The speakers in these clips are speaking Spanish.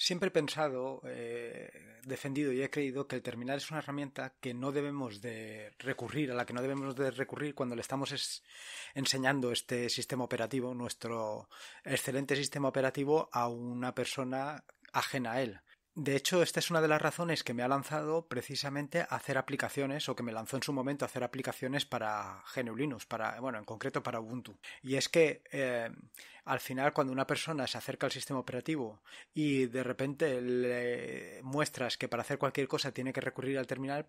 Siempre he pensado, eh, defendido y he creído que el terminal es una herramienta que no debemos de recurrir, a la que no debemos de recurrir cuando le estamos enseñando este sistema operativo, nuestro excelente sistema operativo, a una persona ajena a él. De hecho, esta es una de las razones que me ha lanzado precisamente a hacer aplicaciones, o que me lanzó en su momento a hacer aplicaciones para GNU Linux, para, bueno, en concreto para Ubuntu. Y es que eh, al final, cuando una persona se acerca al sistema operativo y de repente le muestras que para hacer cualquier cosa tiene que recurrir al terminal,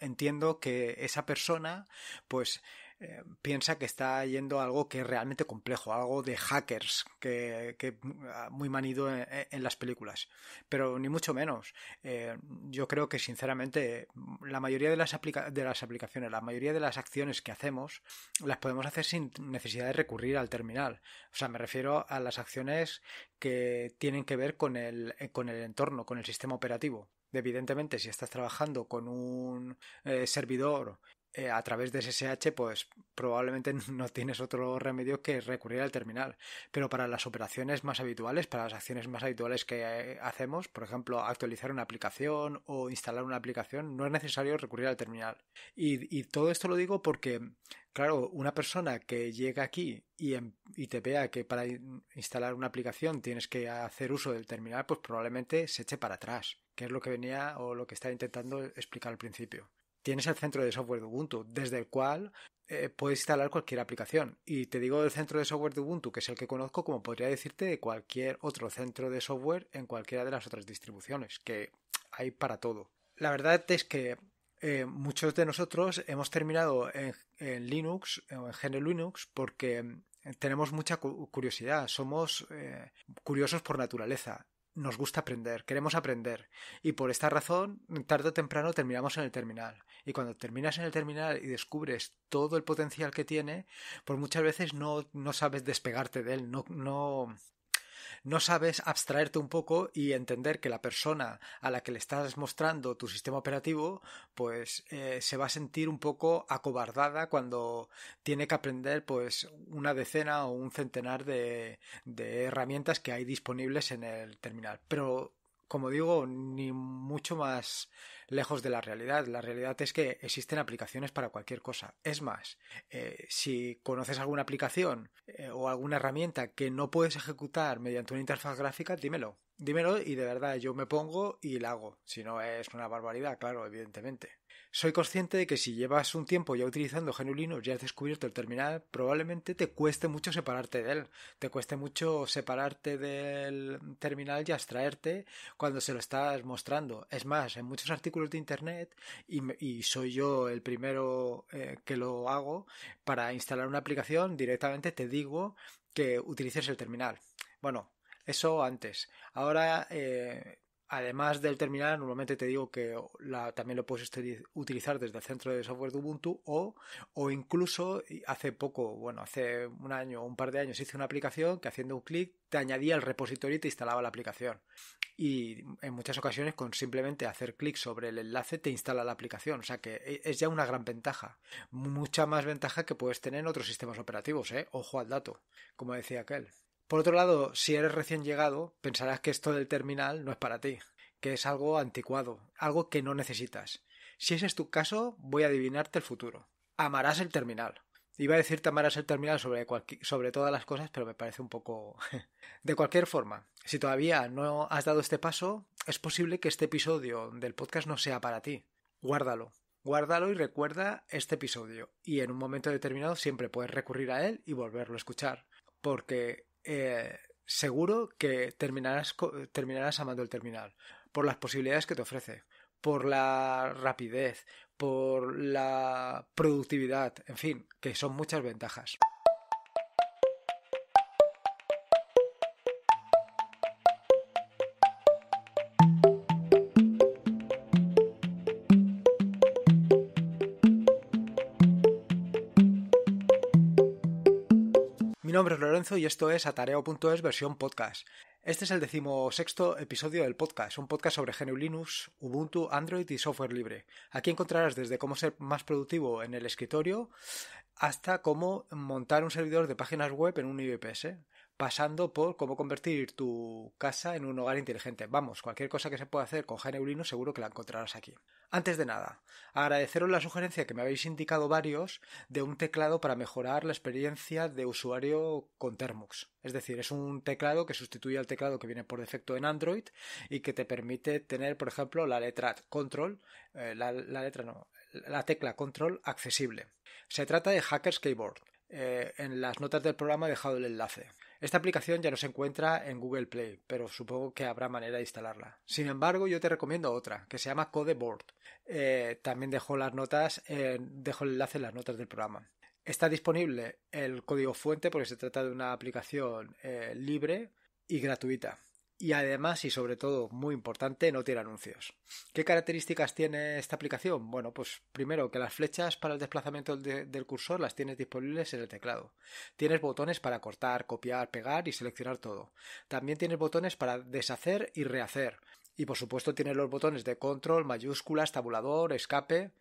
entiendo que esa persona, pues Em, piensa que está yendo algo que es realmente complejo, algo de hackers que, ah, muy manido en, las películas. Pero ni mucho menos. Em, yo creo que sinceramente la mayoría de las, de las aplicaciones, la mayoría de las acciones que hacemos las podemos hacer sin necesidad de recurrir al terminal. O sea, me refiero a las acciones que tienen que ver con el, eh, con el entorno, con el sistema operativo. Evidentemente, si estás trabajando con un eh, servidor eh, a través de SSH, pues probablemente no tienes otro remedio que recurrir al terminal. Pero para las operaciones más habituales, para las acciones más habituales que eh, hacemos, por ejemplo, actualizar una aplicación o instalar una aplicación, no es necesario recurrir al terminal. Y, y todo esto lo digo porque, claro, una persona que llega aquí y, em, y te vea que para instalar una aplicación tienes que hacer uso del terminal, pues probablemente se eche para atrás, que es lo que venía o lo que estaba intentando explicar al principio tienes el centro de software de Ubuntu, desde el cual eh, puedes instalar cualquier aplicación. Y te digo del centro de software de Ubuntu, que es el que conozco, como podría decirte de cualquier otro centro de software en cualquiera de las otras distribuciones, que hay para todo. La verdad es que eh, muchos de nosotros hemos terminado en, Linux o en GNU Linux porque eh, tenemos mucha curiosidad, somos curiosos por naturaleza nos gusta aprender, queremos aprender. Y por esta razón, tarde o temprano terminamos en el terminal. Y cuando terminas en el terminal y descubres todo el potencial que tiene, pues muchas veces no, no sabes despegarte de él, no, no sabes abstraerte un poco y entender que la persona a la que le estás mostrando tu sistema operativo, pues eh, se va a sentir un poco acobardada cuando tiene que aprender pues una decena o un centenar de, de herramientas que hay disponibles en el terminal. Pero como digo, ni mucho más lejos de la realidad. La realidad es que existen aplicaciones para cualquier cosa. Es más, eh, si conoces alguna aplicación eh, o alguna herramienta que no puedes ejecutar mediante una interfaz gráfica, dímelo dímelo y de verdad yo me pongo y la hago. Si no es una barbaridad, claro, evidentemente. Soy consciente de que si llevas un tiempo ya utilizando Genulino ya has descubierto el terminal, probablemente te cueste mucho separarte de él. Te cueste mucho separarte del terminal y abstraerte cuando se lo estás mostrando. Es más, en muchos artículos de internet, y, soy yo el primero eh, que lo hago, para instalar una aplicación directamente te digo que utilices el terminal. Bueno, eso antes. Ahora, eh, además del terminal, normalmente te digo que también lo puedes utilizar desde el centro de software de Ubuntu o, o incluso hace poco, bueno, hace un año o un par de años hice una aplicación que haciendo un clic te añadía el repositorio y te instalaba la aplicación. Y en muchas ocasiones con simplemente hacer clic sobre el enlace te instala la aplicación. O sea que e, es ya una gran ventaja. Mucha más ventaja que puedes tener en otros sistemas operativos, ¿eh? Ojo al dato, como decía aquel. Por otro lado, si eres recién llegado, pensarás que esto del terminal no es para ti, que es algo anticuado, algo que no necesitas. Si ese es tu caso, voy a adivinarte el futuro. Amarás el terminal. Iba a decirte amarás el terminal sobre, sobre todas las cosas, pero me parece un poco... de cualquier forma, si todavía no has dado este paso, es posible que este episodio del podcast no sea para ti. Guárdalo. Guárdalo y recuerda este episodio. Y en un momento determinado siempre puedes recurrir a él y volverlo a escuchar. Porque eh, seguro que terminarás, terminarás amando el terminal, por las posibilidades que te ofrece, por la rapidez, por la productividad, en fin, que son muchas ventajas. Mi nombre es Lorenzo y esto es atareo.es versión podcast. Este es el decimosexto episodio del podcast, un podcast sobre GNU Linux, Ubuntu, Android y software libre. Aquí encontrarás desde cómo ser más productivo en el escritorio hasta cómo montar un servidor de páginas web en un Ips pasando por cómo convertir tu casa en un hogar inteligente. Vamos, cualquier cosa que se pueda hacer con Geneurino seguro que la encontrarás aquí. Antes de nada, agradeceros la sugerencia que me habéis indicado varios de un teclado para mejorar la experiencia de usuario con Termux. Es decir, es un teclado que sustituye al teclado que viene por defecto en Android y que te permite tener, por ejemplo, la letra control, eh, la, letra no, la tecla control accesible. Se trata de Hackers Keyboard. Eh, en las notas del programa he dejado el enlace. Esta aplicación ya no se encuentra en Google Play, pero supongo que habrá manera de instalarla. Sin embargo, yo te recomiendo otra, que se llama Codeboard. Eh, también dejo las notas, dejo el enlace en las notas del programa. Está disponible el código fuente porque se trata de una aplicación eh, libre y gratuita y además y sobre todo muy importante no tiene anuncios. ¿Qué características tiene esta aplicación? Bueno, pues primero que las flechas para el desplazamiento del cursor las tienes disponibles en el teclado. Tienes botones para cortar, copiar, pegar y seleccionar todo. También tienes botones para deshacer y rehacer. Y por supuesto tienes los botones de control, mayúsculas, tabulador, escape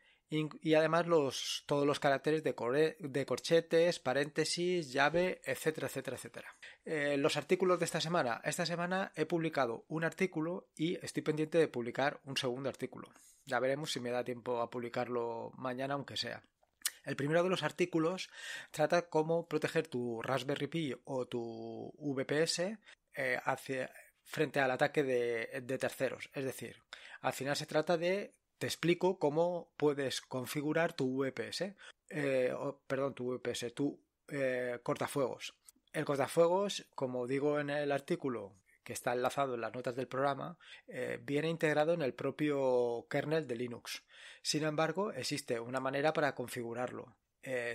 y, además los, todos los caracteres de, de, corchetes, paréntesis, llave, etcétera, etcétera, etcétera. Eh, los artículos de esta semana. Esta semana he publicado un artículo y estoy pendiente de publicar un segundo artículo. Ya veremos si me da tiempo a publicarlo mañana, aunque sea. El primero de los artículos trata cómo proteger tu Raspberry Pi o tu VPS eh, frente al ataque de terceros. Es decir, al final se trata de te explico cómo puedes configurar tu VPS, eh, perdón, tu VPS, tu eh, cortafuegos. El cortafuegos, como digo en el artículo que está enlazado en las notas del programa, eh, viene integrado en el propio kernel de Linux. Sin embargo, existe una manera para configurarlo.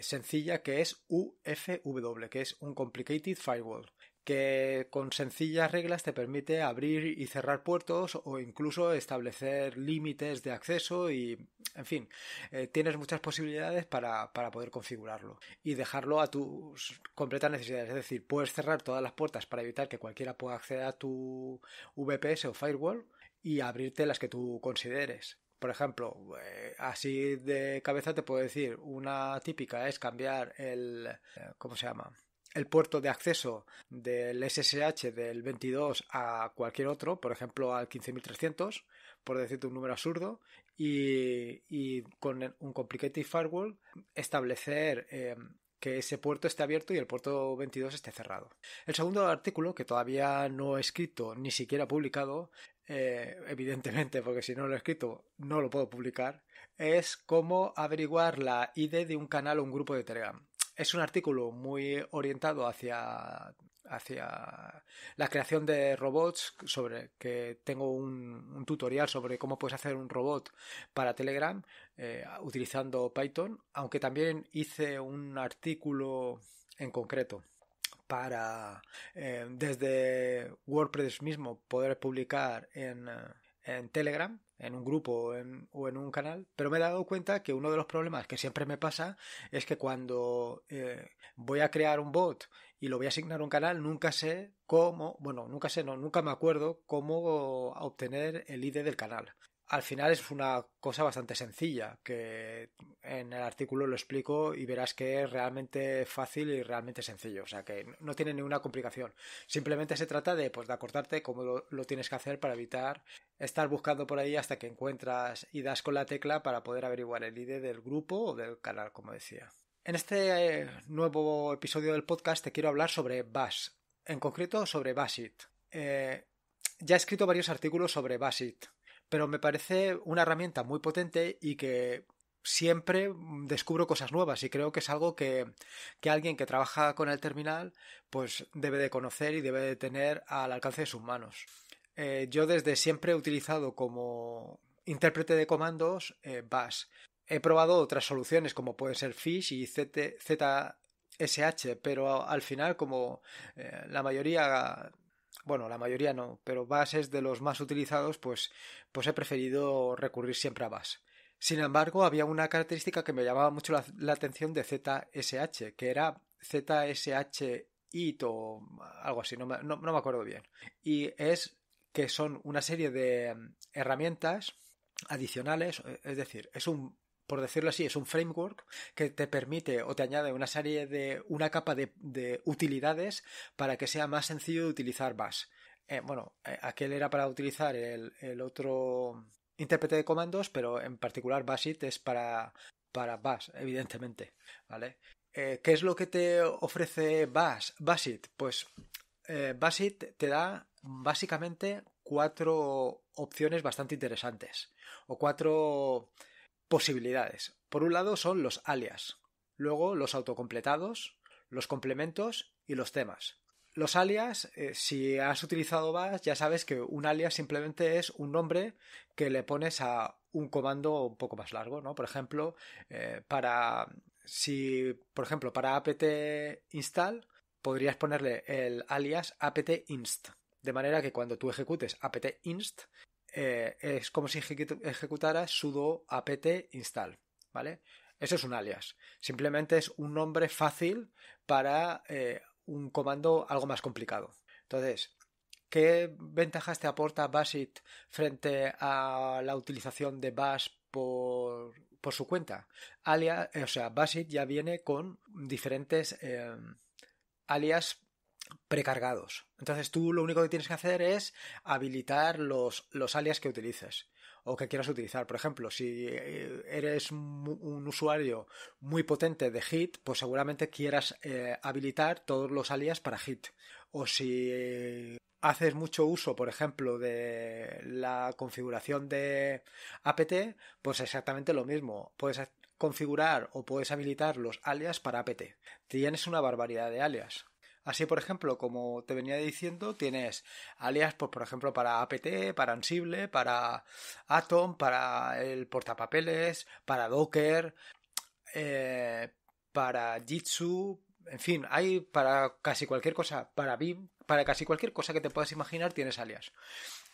sencilla que es UFW, que es un Complicated Firewall que con sencillas reglas te permite abrir y cerrar puertos o incluso establecer límites de acceso y, en fin, eh, tienes muchas posibilidades para, para, poder configurarlo y dejarlo a tus completas necesidades. Es decir, puedes cerrar todas las puertas para evitar que cualquiera pueda acceder a tu VPS o firewall y abrirte las que tú consideres. Por ejemplo, eh, así de cabeza te puedo decir, una típica es cambiar el... Eh, ¿Cómo se llama? el puerto de acceso del SSH del 22 a cualquier otro, por ejemplo al 15300, por decirte un número absurdo, y, con un Complicated Firewall establecer em, que ese puerto esté abierto y el puerto 22 esté cerrado. El segundo artículo, que todavía no he escrito ni siquiera publicado, eh, evidentemente, porque si no lo he escrito no lo puedo publicar, es cómo averiguar la ID de un canal o un grupo de Telegram es un artículo muy orientado hacia, hacia la creación de robots, sobre que tengo un, tutorial sobre cómo puedes hacer un robot para Telegram eh, utilizando Python, aunque también hice un artículo en concreto para eh, desde WordPress mismo poder publicar en, eh, en Telegram, en un grupo o en, un canal, pero me he dado cuenta que uno de los problemas que siempre me pasa es que cuando eh, voy a crear un bot y lo voy a asignar a un canal, nunca sé cómo, bueno, nunca sé, no, nunca me acuerdo cómo obtener el ID del canal al final es una cosa bastante sencilla, que en el artículo lo explico y verás que es realmente fácil y realmente sencillo, o sea que no tiene ninguna complicación. Simplemente se trata de, pues, de acordarte cómo lo, tienes que hacer para evitar estar buscando por ahí hasta que encuentras y das con la tecla para poder averiguar el ID del grupo o del canal, como decía. En este eh, nuevo episodio del podcast te quiero hablar sobre Bass, en concreto sobre Bashit. Eh, ya he escrito varios artículos sobre Bashit pero me parece una herramienta muy potente y que siempre descubro cosas nuevas y creo que es algo que, alguien que trabaja con el terminal pues debe de conocer y debe de tener al alcance de sus manos. Eh, yo desde siempre he utilizado como intérprete de comandos BAS. Eh, Bash. He probado otras soluciones como puede ser Fish y ZSH, pero al final como eh, la mayoría bueno, la mayoría no, pero BAS es de los más utilizados, pues, pues he preferido recurrir siempre a BAS. Sin embargo, había una característica que me llamaba mucho la, atención de ZSH, que era ZSH o algo así, no me acuerdo bien. Y es que son una serie de mm, herramientas adicionales, eh, es decir, es un por decirlo así, es un framework que te permite o te añade una serie de, una capa de, utilidades para que sea más sencillo de utilizar Bash. Eh, bueno, eh, aquel era para utilizar el, otro intérprete de comandos, pero en particular Bashit es para, para Bash, evidentemente. ¿Vale? Eh, ¿Qué es lo que te ofrece Bash, Bashit? Pues eh, Bashit te da básicamente cuatro opciones bastante interesantes o cuatro posibilidades. Por un lado son los alias, luego los autocompletados, los complementos y los temas. Los alias, eh, si has utilizado bash, ya sabes que un alias simplemente es un nombre que le pones a un comando un poco más largo, ¿no? Por ejemplo, eh, para si, por ejemplo, para apt install podrías ponerle el alias apt inst, de manera que cuando tú ejecutes apt inst eh, es como si ejecutara sudo apt install, ¿vale? Eso es un alias. Simplemente es un nombre fácil para eh, un comando algo más complicado. Entonces, ¿qué ventajas te aporta Basit frente a la utilización de Bash por, su cuenta? Alias, eh, o sea, Basit ya viene con diferentes alias precargados. Entonces tú lo único que tienes que hacer es habilitar los, los alias que utilices o que quieras utilizar. Por ejemplo, si eh, eres un usuario muy potente de Hit, pues seguramente quieras eh, habilitar todos los alias para Hit. O si eh, haces mucho uso, por ejemplo, de la configuración de apt, pues exactamente lo mismo. Puedes configurar o puedes habilitar los alias para apt. Tienes una barbaridad de alias. Así, por ejemplo, como te venía diciendo, tienes alias, pues, por ejemplo, para apt, para Ansible, para Atom, para el portapapeles, para Docker, eh, para Jitsu, en fin, hay para casi cualquier cosa, para BIM, para casi cualquier cosa que te puedas imaginar tienes alias.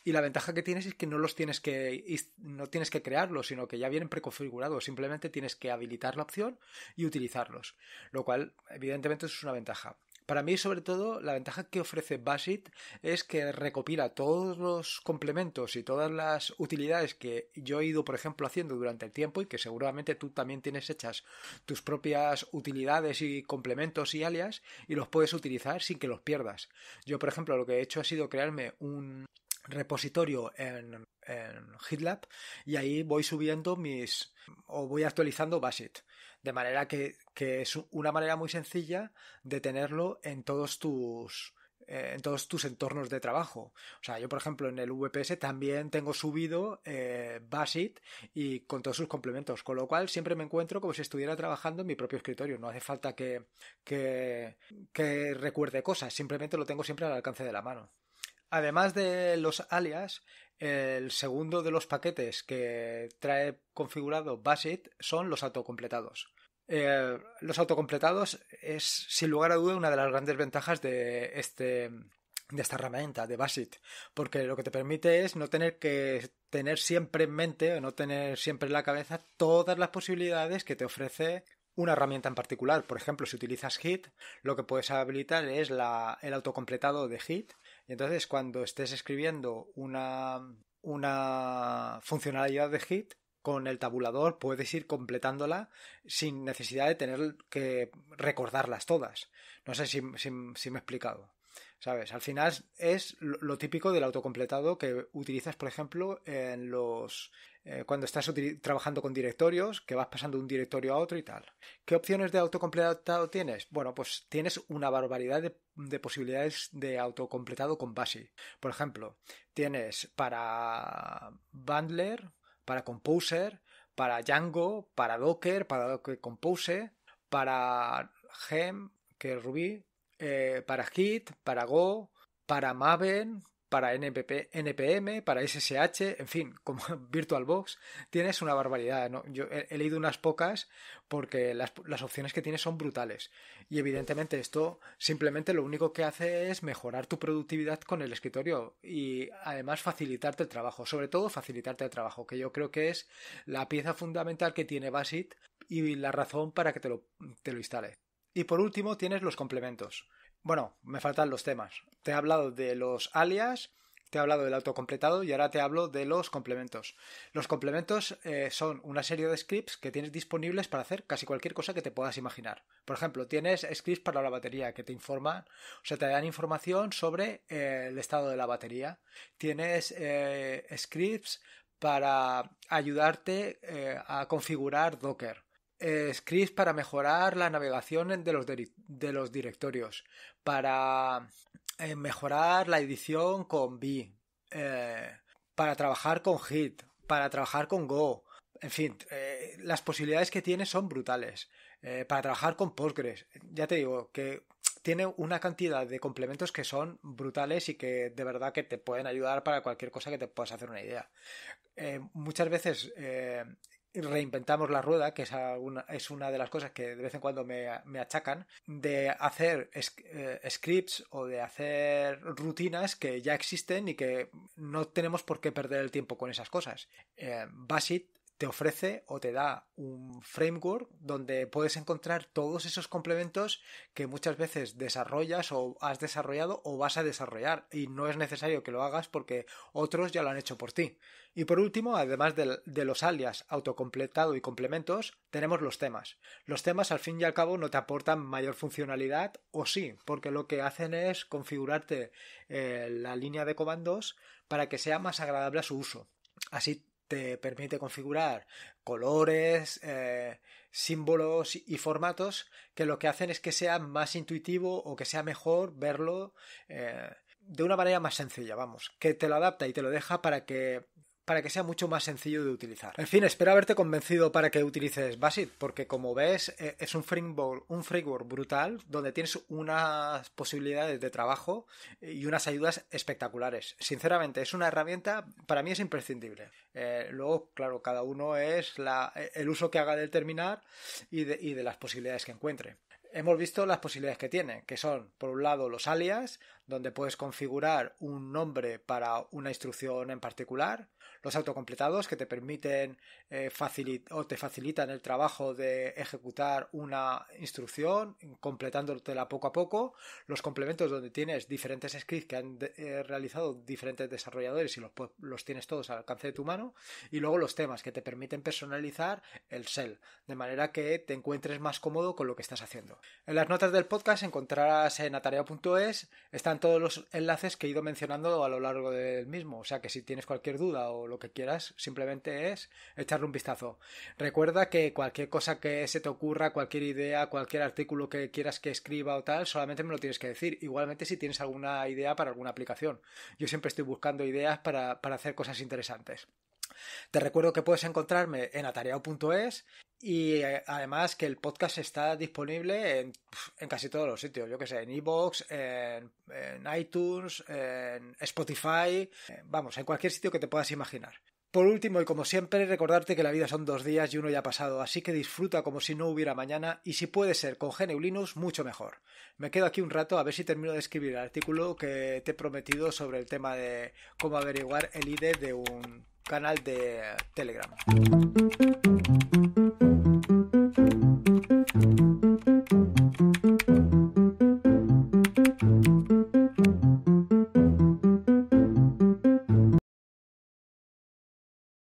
Y la ventaja que tienes es que no los tienes que no tienes que crearlos, sino que ya vienen preconfigurados, simplemente tienes que habilitar la opción y utilizarlos, lo cual evidentemente es una ventaja. Para mí, sobre todo, la ventaja que ofrece Basit es que recopila todos los complementos y todas las utilidades que yo he ido, por ejemplo, haciendo durante el tiempo y que seguramente tú también tienes hechas tus propias utilidades y complementos y alias y los puedes utilizar sin que los pierdas. Yo, por ejemplo, lo que he hecho ha sido crearme un repositorio en, en GitLab y ahí voy subiendo mis o voy actualizando Basit. De manera que, es una manera muy sencilla de tenerlo en todos tus eh, en todos tus entornos de trabajo. O sea, yo por ejemplo en el VPS también tengo subido eh, y con todos sus complementos, con lo cual siempre me encuentro como si estuviera trabajando en mi propio escritorio. No hace falta que, recuerde cosas, simplemente lo tengo siempre al alcance de la mano. Además de los alias, el segundo de los paquetes que trae configurado Basit son los autocompletados. Eh, los autocompletados es sin lugar a duda una de las grandes ventajas de este de esta herramienta de Basit, porque lo que te permite es no tener que tener siempre en mente o no tener siempre en la cabeza todas las posibilidades que te ofrece una herramienta en particular. Por ejemplo, si utilizas Hit, lo que puedes habilitar es la, el autocompletado de Hit. entonces, cuando estés escribiendo una, una funcionalidad de Hit, con el tabulador puedes ir completándola sin necesidad de tener que recordarlas todas. No sé si, me he explicado. ¿Sabes? Al final es lo típico del autocompletado que utilizas, por ejemplo, en los. Eh, cuando estás trabajando con directorios, que vas pasando de un directorio a otro y tal. ¿Qué opciones de autocompletado tienes? Bueno, pues tienes una barbaridad de, de posibilidades de autocompletado con BASI. Por ejemplo, tienes para Bundler, para Composer, para Django, para Docker, para Docker Compose, para Gem, que es Ruby, eh, para Git, para Go, para Maven, para NPP, NPM, para SSH, en fin, como VirtualBox, tienes una barbaridad. Yo he, leído unas pocas porque las, opciones que tienes son brutales. Y evidentemente esto simplemente lo único que hace es mejorar tu productividad con el escritorio y además facilitarte el trabajo, sobre todo facilitarte el trabajo, que yo creo que es la pieza fundamental que tiene Basit y la razón para que te lo, te lo instale. Y por último tienes los complementos. Bueno, me faltan los temas. Te he hablado de los alias, te he hablado del autocompletado y ahora te hablo de los complementos. Los complementos eh, son una serie de scripts que tienes disponibles para hacer casi cualquier cosa que te puedas imaginar. Por ejemplo, tienes scripts para la batería que te informan, o sea, te dan información sobre eh, el estado de la batería. Tienes eh, scripts para ayudarte a configurar Docker. Eh, scripts para mejorar la navegación de los, de los directorios, para eh, mejorar la edición con B, eh, para trabajar con Hit, para trabajar con Go. En fin, las posibilidades que tiene son brutales. para trabajar con Postgres, ya te digo que tiene una cantidad de complementos que son brutales y que de verdad que te pueden ayudar para cualquier cosa que te puedas hacer una idea. muchas veces reinventamos la rueda, que es, una, es una de las cosas que de vez en cuando me, achacan, de hacer eh, scripts o de hacer rutinas que ya existen y que no tenemos por qué perder el tiempo con esas cosas. Eh, Basit te ofrece o te da un framework donde puedes encontrar todos esos complementos que muchas veces desarrollas o has desarrollado o vas a desarrollar y no es necesario que lo hagas porque otros ya lo han hecho por ti. Y por último, además de, los alias autocompletado y complementos, tenemos los temas. Los temas al fin y al cabo no te aportan mayor funcionalidad o sí, porque lo que hacen es configurarte eh, la línea de comandos para que sea más agradable a su uso. Así te permite configurar colores, eh, símbolos y formatos que lo que hacen es que sea más intuitivo o que sea mejor verlo eh, de una manera más sencilla, vamos, que te lo adapta y te lo deja para que para que sea mucho más sencillo de utilizar. En fin, espero haberte convencido para que utilices Basit, porque como ves eh, es un framework, un framework brutal donde tienes unas posibilidades de trabajo y unas ayudas espectaculares. Sinceramente, es una herramienta, para mí es imprescindible. Eh, luego, claro, cada uno es el uso que haga del terminar y y de las posibilidades que encuentre hemos visto las posibilidades que tiene, que son, por un lado, los alias, donde puedes configurar un nombre para una instrucción en particular, los autocompletados que te permiten eh, o te facilitan el trabajo de ejecutar una instrucción completándotela poco a poco, los complementos donde tienes diferentes scripts que han eh, realizado diferentes desarrolladores y los, tienes todos al alcance de tu mano, y luego los temas que te permiten personalizar el shell, de manera que te encuentres más cómodo con lo que estás haciendo. En las notas del podcast encontrarás en atarea.es están todos los enlaces que he ido mencionando a lo largo del mismo, o sea que si tienes cualquier duda o lo que quieras, simplemente es echarle un vistazo. Recuerda que cualquier cosa que se te ocurra, cualquier idea, cualquier artículo que quieras que escriba o tal, solamente me lo tienes que decir. Igualmente si tienes alguna idea para alguna aplicación. Yo siempre estoy buscando ideas para hacer cosas interesantes. Te recuerdo que puedes encontrarme en atareado.es y eh, además que el podcast está disponible en, casi todos los sitios, yo que sé, en iVoox, en, iTunes, en Spotify, eh, vamos, en cualquier sitio que te puedas imaginar. Por último, y como siempre, recordarte que la vida son dos días y uno ya ha pasado, así que disfruta como si no hubiera mañana y si puede ser con GNU Linux, mucho mejor. Me quedo aquí un rato a ver si termino de escribir el artículo que te he prometido sobre el tema de cómo averiguar el ID de un canal de Telegram.